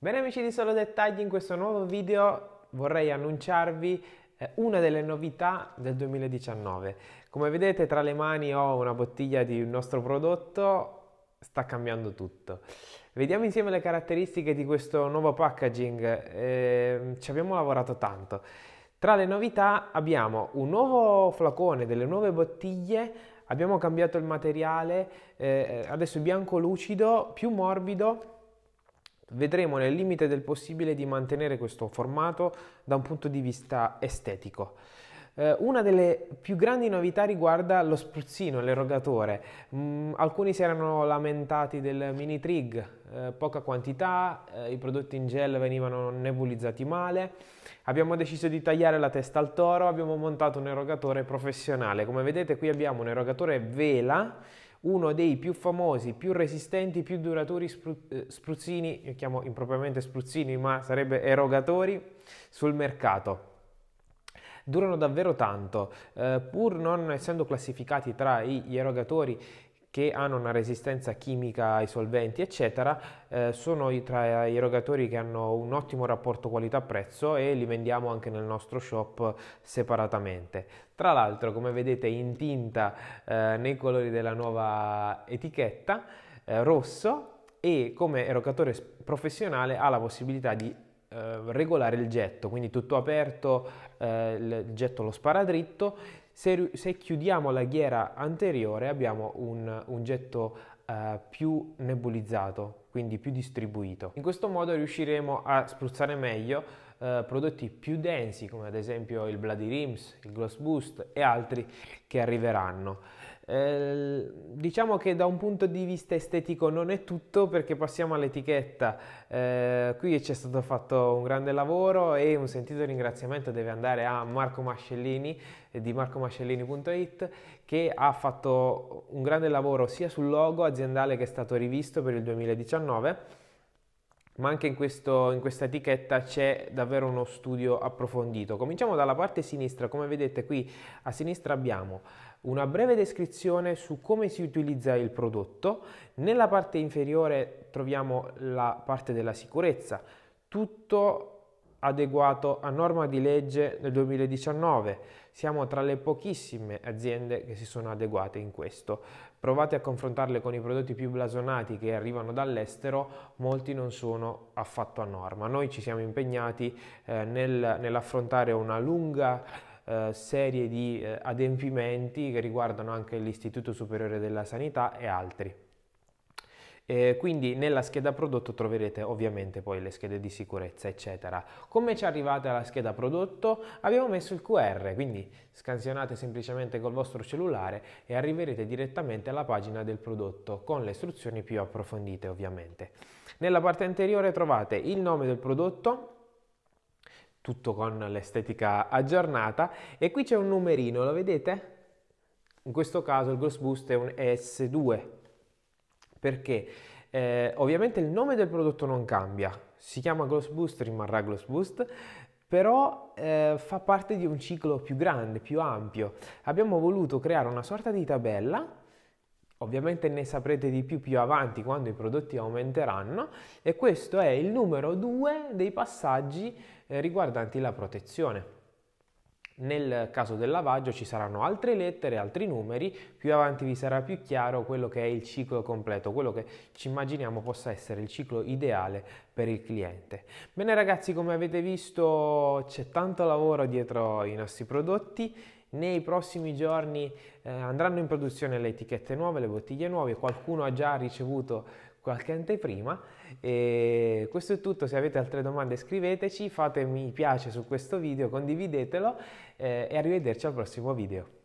Bene amici di Solo Dettagli, in questo nuovo video vorrei annunciarvi eh, una delle novità del 2019. Come vedete tra le mani ho una bottiglia di un nostro prodotto, sta cambiando tutto. Vediamo insieme le caratteristiche di questo nuovo packaging, eh, ci abbiamo lavorato tanto. Tra le novità abbiamo un nuovo flacone, delle nuove bottiglie, abbiamo cambiato il materiale, eh, adesso bianco lucido, più morbido Vedremo nel limite del possibile di mantenere questo formato da un punto di vista estetico. Eh, una delle più grandi novità riguarda lo spruzzino, l'erogatore. Mm, alcuni si erano lamentati del mini trig, eh, poca quantità, eh, i prodotti in gel venivano nebulizzati male. Abbiamo deciso di tagliare la testa al toro, abbiamo montato un erogatore professionale. Come vedete qui abbiamo un erogatore vela uno dei più famosi, più resistenti, più duraturi spru- eh, spruzzini, io chiamo impropriamente spruzzini, ma sarebbe erogatori sul mercato durano davvero tanto, eh, pur non essendo classificati tra gli erogatori che hanno una resistenza chimica ai solventi, eccetera, eh, sono tra i erogatori che hanno un ottimo rapporto qualità-prezzo e li vendiamo anche nel nostro shop separatamente. Tra l'altro, come vedete in tinta eh, nei colori della nuova etichetta, eh, rosso e come erogatore professionale ha la possibilità di eh, regolare il getto, quindi tutto aperto, eh, il getto lo spara dritto se, se chiudiamo la ghiera anteriore abbiamo un, un getto eh, più nebulizzato, quindi più distribuito. In questo modo riusciremo a spruzzare meglio eh, prodotti più densi come ad esempio il Bloody Rims, il Gloss Boost e altri che arriveranno. Eh, diciamo che da un punto di vista estetico non è tutto perché passiamo all'etichetta. Eh, qui c'è stato fatto un grande lavoro e un sentito ringraziamento deve andare a Marco Mascellini eh, di marcomascellini.it che ha fatto un grande lavoro sia sul logo aziendale che è stato rivisto per il 2019 ma anche in, questo, in questa etichetta c'è davvero uno studio approfondito. Cominciamo dalla parte sinistra, come vedete qui a sinistra abbiamo una breve descrizione su come si utilizza il prodotto, nella parte inferiore troviamo la parte della sicurezza, tutto adeguato a norma di legge nel 2019. Siamo tra le pochissime aziende che si sono adeguate in questo. Provate a confrontarle con i prodotti più blasonati che arrivano dall'estero, molti non sono affatto a norma. Noi ci siamo impegnati eh, nel, nell'affrontare una lunga eh, serie di eh, adempimenti che riguardano anche l'Istituto Superiore della Sanità e altri. Eh, quindi nella scheda prodotto troverete ovviamente poi le schede di sicurezza eccetera. Come ci arrivate alla scheda prodotto? Abbiamo messo il QR, quindi scansionate semplicemente col vostro cellulare e arriverete direttamente alla pagina del prodotto con le istruzioni più approfondite ovviamente. Nella parte anteriore trovate il nome del prodotto, tutto con l'estetica aggiornata e qui c'è un numerino, lo vedete? In questo caso il Gross Boost è un s 2 perché eh, ovviamente il nome del prodotto non cambia, si chiama Gloss Boost, rimarrà Gloss Boost, però eh, fa parte di un ciclo più grande, più ampio. Abbiamo voluto creare una sorta di tabella, ovviamente ne saprete di più più avanti quando i prodotti aumenteranno, e questo è il numero 2 dei passaggi eh, riguardanti la protezione. Nel caso del lavaggio ci saranno altre lettere, altri numeri, più avanti vi sarà più chiaro quello che è il ciclo completo, quello che ci immaginiamo possa essere il ciclo ideale per il cliente. Bene ragazzi, come avete visto c'è tanto lavoro dietro i nostri prodotti, nei prossimi giorni eh, andranno in produzione le etichette nuove, le bottiglie nuove, qualcuno ha già ricevuto qualche anteprima. E questo è tutto, se avete altre domande scriveteci, fatemi piace su questo video, condividetelo eh, e arrivederci al prossimo video.